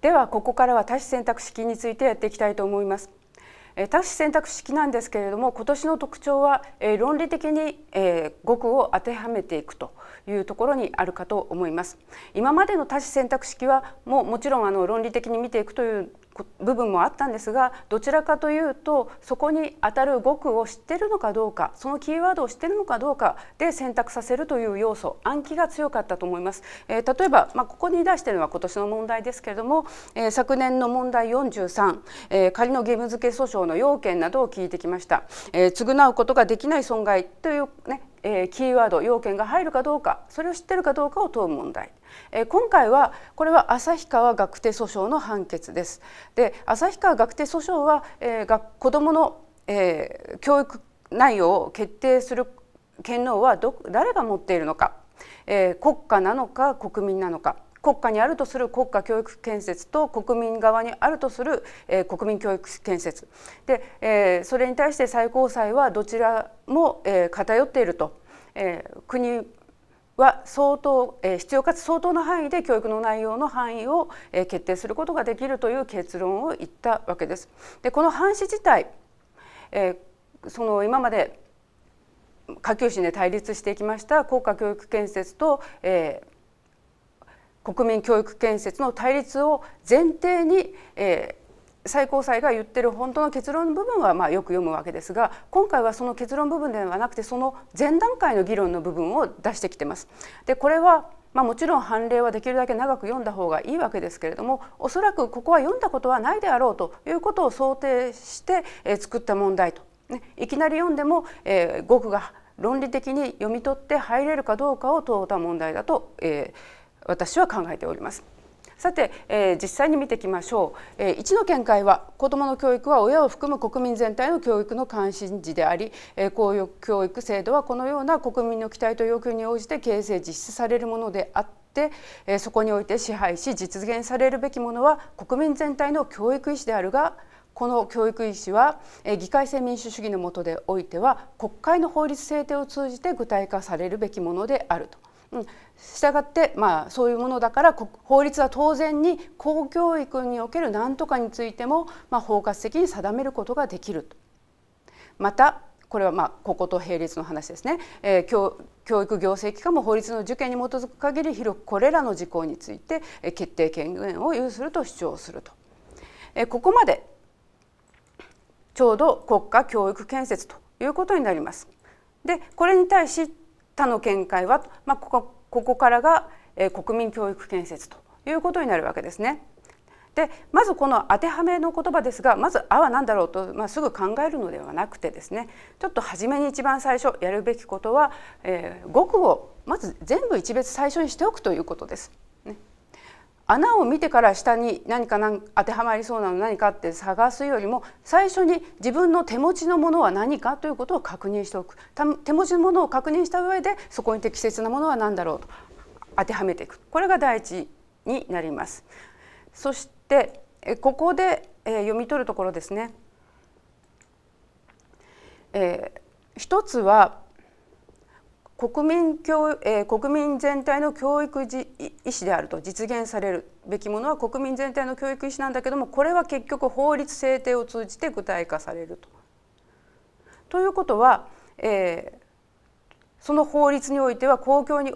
ではここからは多子選択式についてやっていきたいと思います。多子選択式なんですけれども今年の特徴は論理的に語句を当てはめていくというところにあるかと思います今までの多子選択式はもうもちろんあの論理的に見ていくという部分もあったんですがどちらかというとそこに当たる語句を知ってるのかどうかそのキーワードを知ってるのかどうかで選択させるという要素暗記が強かったと思います、えー、例えば、まあ、ここに出してるのは今年の問題ですけれども、えー、昨年の問題43、えー、仮の義務付け訴訟の要件などを聞いてきました、えー、償うことができない損害というね、えー、キーワード要件が入るかどうかそれを知ってるかどうかを問う問題え今回はこれは旭川学定訴訟の判決です。で旭川学定訴訟は、えー、子どもの、えー、教育内容を決定する権能はど誰が持っているのか、えー、国家なのか国民なのか。国家にあるとする国家教育建設と国民側にあるとする、えー、国民教育建設で、えー、それに対して最高裁はどちらも、えー、偏っていると、えー、国は相当、え必要かつ相当な範囲で教育の内容の範囲を、え決定することができるという結論を言ったわけです。でこの藩士自体、えその今まで下級審で対立していきました国家教育建設と、え国民教育建設の対立を前提に、え最高裁が言ってる本当の結論部分はまあよく読むわけですが今回はその結論部分ではなくてその前段階の議論の部分を出してきてます。でこれはまあ、もちろん判例はできるだけ長く読んだ方がいいわけですけれどもおそらくここは読んだことはないであろうということを想定して作った問題と、ね、いきなり読んでも、えー、語句が論理的に読み取って入れるかどうかを問うた問題だと、えー、私は考えております。さて、えー、実際に見ていきましょう、えー、1の見解は子どもの教育は親を含む国民全体の教育の関心事であり、えー、公教育制度はこのような国民の期待と要求に応じて形成実施されるものであってっえそこにおいて支配し実現されるべきものは国民全体の教育意思であるがこの教育意思は、え議会制民主主義の下でおいては国会の法律制定を通じて具体化されるべきものであると。うん、したがって、まあ、そういうものだから法律は当然に公教育における何とかについても、まあ、包括的に定めることができるまたこれはまあここと並列の話ですね、えー、教教育行政機関も法律の受験に基づく限り広くこれらの事項について決定権限を有すると主張すると、えー、ここまでちょうど国家教育建設ということになります。でこれに対し他の見解は、まあ、ここここからが、えー、国民教育建設ということになるわけですね。でまずこの当てはめの言葉ですがまず「あ」は何だろうと、まあ、すぐ考えるのではなくてですねちょっと初めに一番最初やるべきことは、えー、語句をまず全部一別最初にしておくということです。穴を見てから下に何か当てはまりそうなの何かって探すよりも最初に自分の手持ちのものは何かということを確認しておく手持ちのものを確認した上でそこに適切なものは何だろうと当てはめていくこれが第一になります。そしてここで読み取るところですね。えー、一つは国民教、えー、国民全体の教育意思であると実現されるべきものは国民全体の教育意思なんだけどもこれは結局法律制定を通じて具体化されると。ということは、えー、その法律においては公共に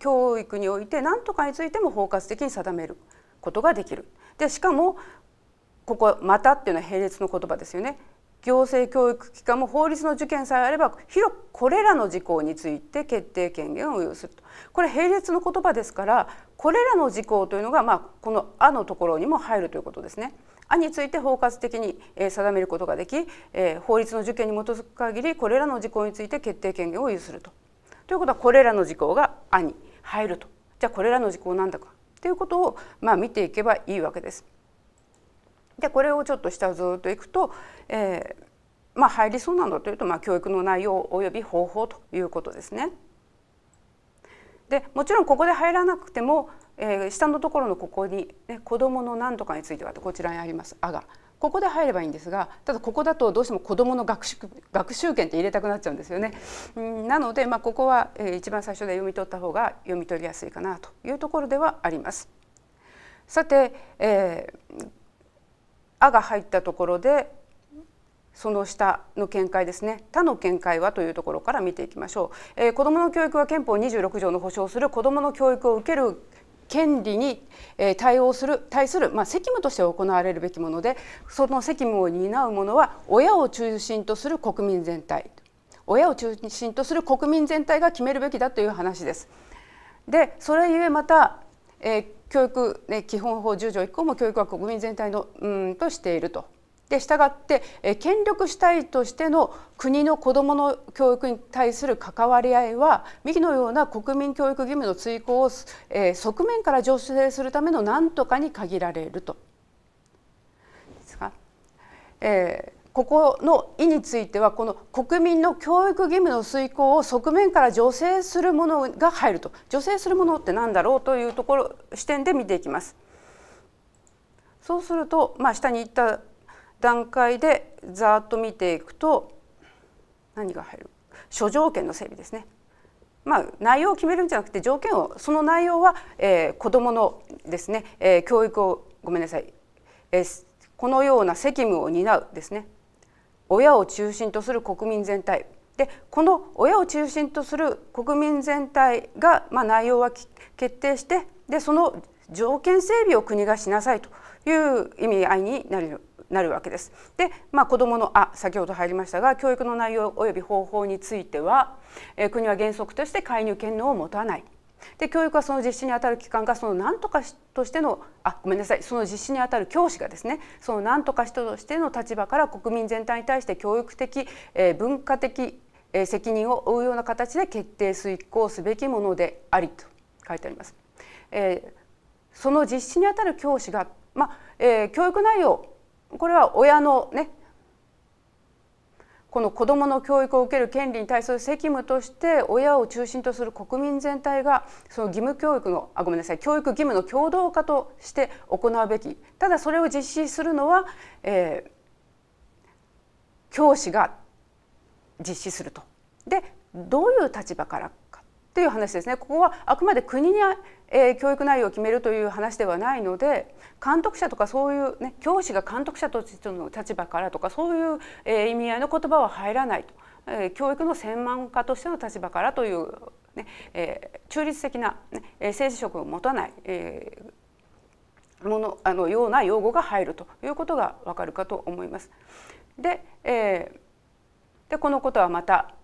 教育において何とかについても包括的に定めることができる。でしかもここ「また」っていうのは並列の言葉ですよね。行政教育機関も法律の受験さえあれば広くこれらの事項について決定権限を有するとこれ並列の言葉ですからこれらの事項というのが、まあ、この「あ」のところにも入るということですね。あについて包括的に定めることができ法律の受験に基づく限りこれらの事項について決定権限を有すると。ということはこれらの事項が「あ」に入るとじゃあこれらの事項なんだかということをまあ見ていけばいいわけです。でこれをちょっと下ずっといくと、えー、まあ、入りそうなのというと、まあ、教育の内容および方法ということですね。でもちろんここで入らなくても、えー、下のところのここに、ね、子どもの何とかについてはこちらにあります「あ」が。ここで入ればいいんですがただここだとどうしても子どもの学習学習権って入れたくなっちゃうんですよね。うんなので、まあ、ここは、えー、一番最初で読み取った方が読み取りやすいかなというところではあります。さて、えーあが入ったところでその下の見解ですね他の見解はというところから見ていきましょう、えー、子どもの教育は憲法26条の保障する子どもの教育を受ける権利に対応する対する、まあ、責務として行われるべきものでその責務を担う者は親を中心とする国民全体親を中心とする国民全体が決めるべきだという話です。でそれゆえまた、えー教育、ね、基本法10条1項も教育は国民全体のうんとしていると。でしたがってえ権力主体としての国の子どもの教育に対する関わり合いは右のような国民教育義務の追行を、えー、側面から助成するための何とかに限られると。ですかえーここの意についてはこの国民の教育義務の遂行を側面から助成するものが入ると助成するものって何だろうというところ視点で見ていきます。そうすると、まあ、下に行った段階でざっと見ていくと何が入る諸条件の整備ですね。まあ、内容を決めるんじゃなくて条件をその内容は、えー、子どものですね、えー、教育をごめんなさい、えー、このような責務を担うですね親を中心とする国民全体でこの親を中心とする国民全体が、まあ、内容は決定してでその条件整備を国がしなさいという意味合いになるなるわけです。で、まあ、子どものあ先ほど入りましたが教育の内容及び方法については、え国は原則として介入権能を持たないで教育はその実施にあたる機関がその何とかとしてのあごめんなさいその実施にあたる教師がですねその何とか人としての立場から国民全体に対して教育的、えー、文化的、えー、責任を負うような形で決定遂行すべきものでありと書いてあります。えー、その実施にあたる教師が、まあえー、教育内容これは親のねこの子どもの教育を受ける権利に対する責務として親を中心とする国民全体がその義務教育のあごめんなさい教育義務の共同化として行うべきただそれを実施するのは、えー、教師が実施すると。でどういう立場からっていう話ですねここはあくまで国に、えー、教育内容を決めるという話ではないので監督者とかそういう、ね、教師が監督者としての立場からとかそういう、えー、意味合いの言葉は入らないと、えー、教育の専門家としての立場からというね、ねえー、中立的な、ね、政治色を持たない、えーものあのような用語が入るということがわかるかと思います。で,、えー、でこのことはまた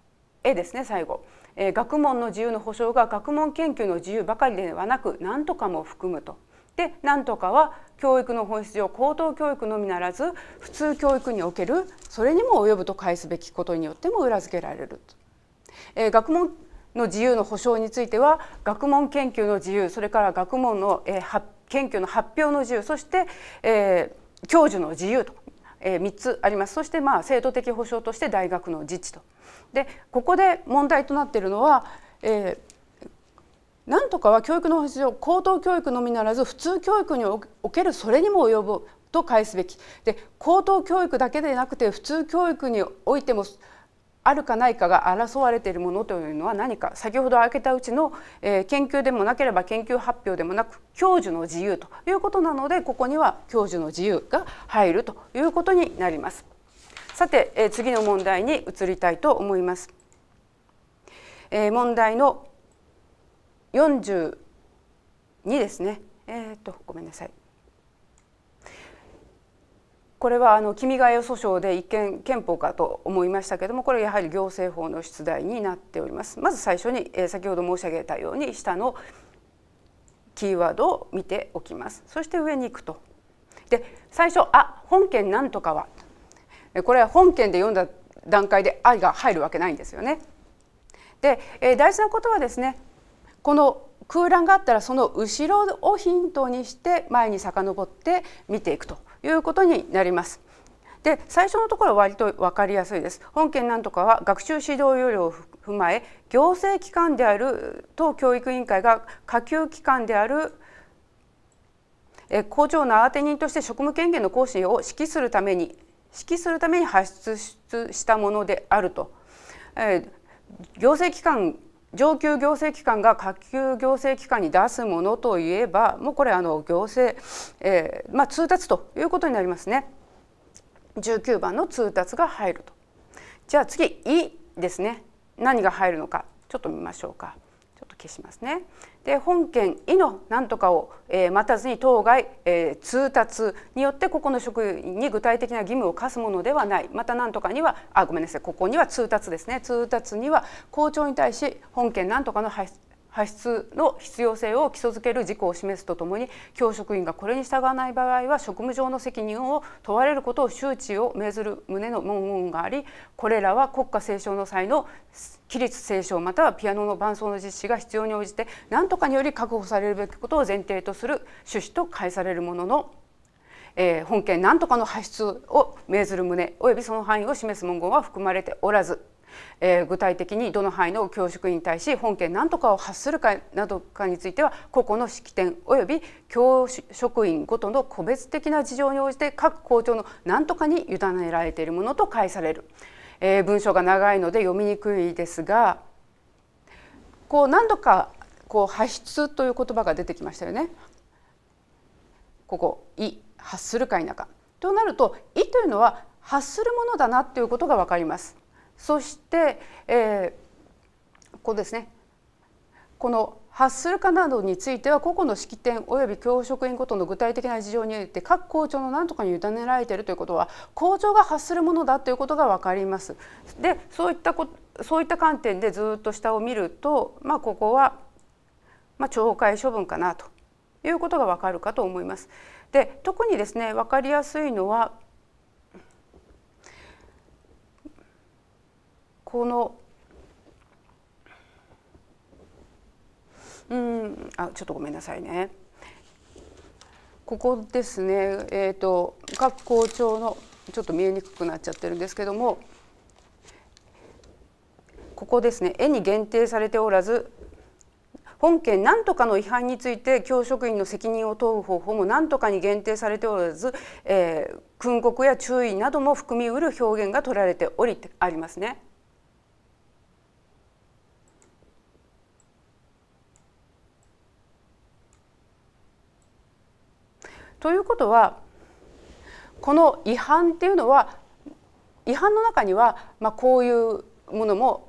絵ですね最後。え学問の自由の保障が学問研究の自由ばかりではなく何とかも含むと。で何とかは教育の本質上高等教育のみならず普通教育におけるそれにも及ぶと返すべきことによっても裏付けられるえー、学問の自由の保障については学問研究の自由それから学問の、えー、研究の発表の自由そして、えー、教授の自由とえ3つありますそしてまあ制度的保障として大学の自治と。でここで問題となっているのは、えー、なんとかは教育の保障高等教育のみならず普通教育におけるそれにも及ぶと返すべきで高等教育だけでなくて普通教育においてもあるかないかが争われているものというのは何か先ほど挙げたうちの、えー、研究でもなければ研究発表でもなく教授の自由ということなのでここには教授の自由が入るということになります。さて、えー、次の問題に移りたいと思います。えー、問題の42ですね。えっとごめんなさい。これはあの君が代訴訟で一見憲法かと思いましたけどもこれやはり行政法の出題になっておりますまず最初に、え先ほど申し上げたように下のキーワードを見ておきますそして上に行くとで最初「あ本件なんとかは」これは本件で読んだ段階で「愛が入るわけないんですよね。で、えー、大事なことはですねこの空欄があったらその後ろをヒントにして前に遡って見ていくということになります。で最初のところは割と分かりやすいです本件なんとかは学習指導要領を踏まえ行政機関である当教育委員会が下級機関である校長のあて人として職務権限の行使を指揮するために指揮するために発出したものであると、えー、行政機関上級行政機関が下級行政機関に出すものといえばもうこれあの行政、えーまあ、通達ということになりますね。19番の通達が入ると。じゃあ次「い」ですね。何が入るのかちょっと見ましょうか。揮しますね。で本件以の何とかを、え待たずに当該、えー、通達によってここの職員に具体的な義務を課すものではないまた何とかにはあごめんなさいここには通達ですね通達には校長に対し本件何とかの発発出の必要性を基礎づける事項を示すとともに教職員がこれに従わない場合は職務上の責任を問われることを周知を命ずる旨の文言がありこれらは国家斉唱の際の起立斉唱またはピアノの伴奏の実施が必要に応じて何とかにより確保されるべきことを前提とする趣旨と解されるもののえー、本件何とかの発出を命ずる旨及びその範囲を示す文言は含まれておらずえー、具体的にどの範囲の教職員に対し本件何とかを発するかなどかについては個々の式典及び教職員ごとの個別的な事情に応じて各校長の何とかに委ねられているものと解される、えー、文章が長いので読みにくいですがこう何度かこう発出という言葉が出てきましたよね。ここ「い」発するか否か。となると「い」というのは発するものだなということが分かります。そして、えー、ここですねこの発するかなどについては個々の式典及び教職員ごとの具体的な事情によって各校長の何とかに委ねられているということは校長が発するものだということが分かります。でそういったこそういった観点でずっと下を見ると、まあ、ここは、まあ、懲戒処分かなということが分かるかと思います。で特にですね分かりやすいのはこのうんあちょっとごめんなさいねここですねえっ、ー、と各校長のちょっと見えにくくなっちゃってるんですけどもここですね絵に限定されておらず本件何とかの違反について教職員の責任を問う方法も何とかに限定されておらず、えー、訓告や注意なども含みうる表現が取られておりありますね。ということはこの違反っていうのは違反の中には、まあ、こういうものも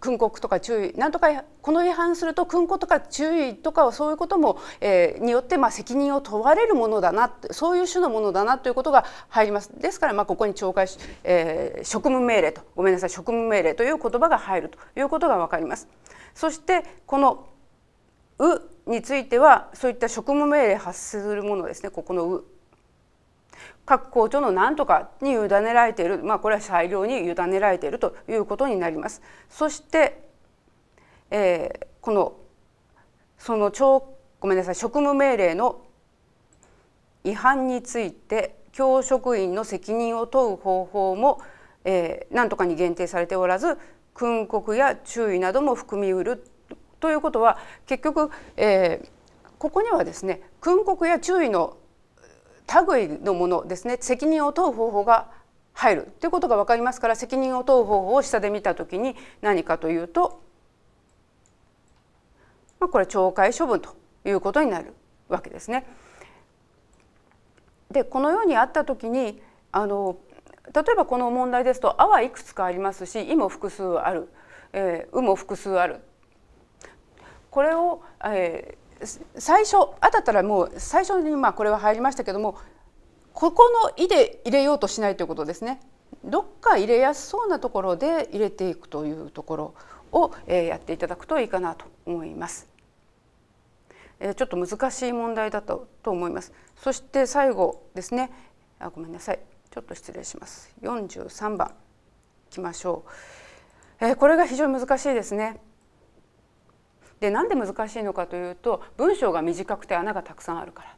訓告とか注意なんとかこの違反すると訓告とか注意とかそういうことも、えー、によってまあ責任を問われるものだなそういう種のものだなということが入りますですからまあここに懲戒、えー、職務命令とごめんなさい職務命令という言葉が入るということが分かります。そしてこの「う」についてはそういった職務命令発するものですねここの各校長の何とかに委ねられている、まあ、これは裁量に委ねられているということになります。そして、えー、このその超ごめんなさい職務命令の違反について教職員の責任を問う方法も、えー、何とかに限定されておらず訓告や注意なども含みうるということは結局、えー、ここにはですね訓告や注意の類のものですね責任を問う方法が入るということが分かりますから責任を問う方法を下で見たときに何かというと、まあ、これ懲戒処分ということになるわけですね。でこのようにあったときにあの例えばこの問題ですと「あ」はいくつかありますし「い」も複数ある「えー、う」も複数あるこれを、えー、最初あだったらもう最初にまあこれは入りましたけどもここの「い」で入れようとしないということですね。どっか入れやすそうなところで入れていくというところを、えー、やっていただくといいかなと思います。えー、ちょっと難しい問題だとと思います。そして最後ですね。あごめんなさい。ちょっと失礼します。四十三番いきましょう。えー、これが非常に難しいですね。でなんで難しいのかというと文章が短くて穴がたくさんあるから。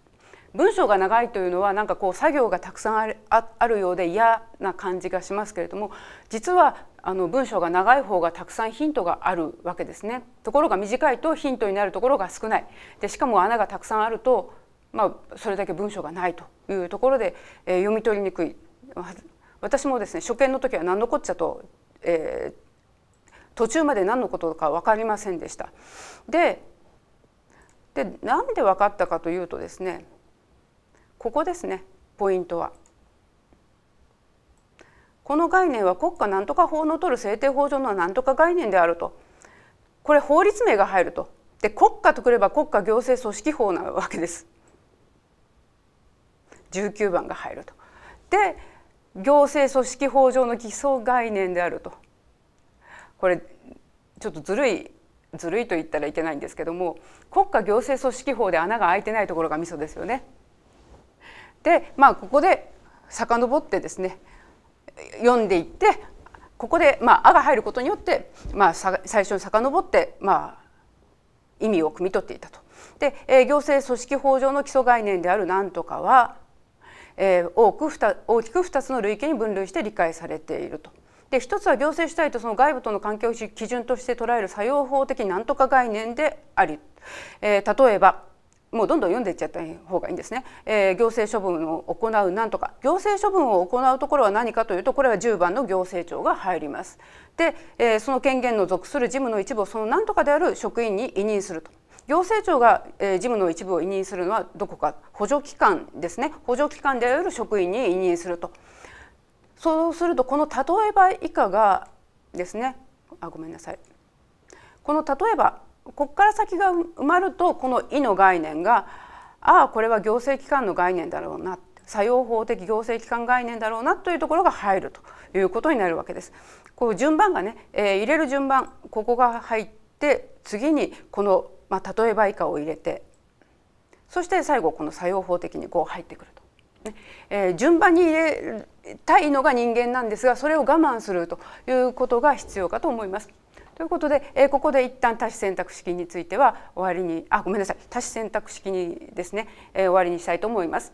文章が長いというのはなんかこう作業がたくさんあるあるようで嫌な感じがしますけれども実はあの文章が長い方がたくさんヒントがあるわけですねところが短いとヒントになるところが少ないでしかも穴がたくさんあると、まあ、それだけ文章がないというところで、えー、読み取りにくい私もですね初見の時は何のこっちゃと、えー、途中まで何のことか分かりませんでした。ででなんで分かったかというとですねここですねポイントは。この概念は国家何とか法のとる制定法上の何とか概念であるとこれ法律名が入るとで国家とくれば国家行政組織法なわけです。19番が入ると。で行政組織法上の基礎概念であるとこれちょっとずるいずるいと言ったらいけないんですけども国家行政組織法で穴が開いてないところがミソですよね。でまあここで遡ってですね読んでいってここで「まあ」あが入ることによって、まあ、最初に遡って、まあ、意味を汲み取っていたと。で、えー、行政組織法上の基礎概念である「なんとかは」は、えー、大きく2つの類型に分類して理解されていると。で一つは行政主体とその外部との関係を基準として捉える作用法的なんとか概念であり、えー、例えばもうどんどん読んでいっちゃった方がいいんですね、えー、行政処分を行うなんとか行政処分を行うところは何かというとこれは10番の行政庁が入りますで、えー、その権限の属する事務の一部をその何とかである職員に委任すると行政庁が、えー、事務の一部を委任するのはどこか補助機関ですね補助機関である職員に委任するとそうするとこの「例えば以下」がですねあごめんなさいこの「例えば」ここから先が埋まるとこの「い」の概念がああこれは行政機関の概念だろうな作用法的行政機関概念だろうなというところが入るということになるわけです。こう順番がね、えー、入れる順番ここが入って次にこの、まあ、例えば以下を入れてそして最後この作用法的にこう入ってくると。えー、順番に入れたいのが人間なんですがそれを我慢するということが必要かと思います。ということで、えー、ここで一旦多子選択式については終わりにあごめんなさい多子選択式にですね、えー、終わりにしたいと思います。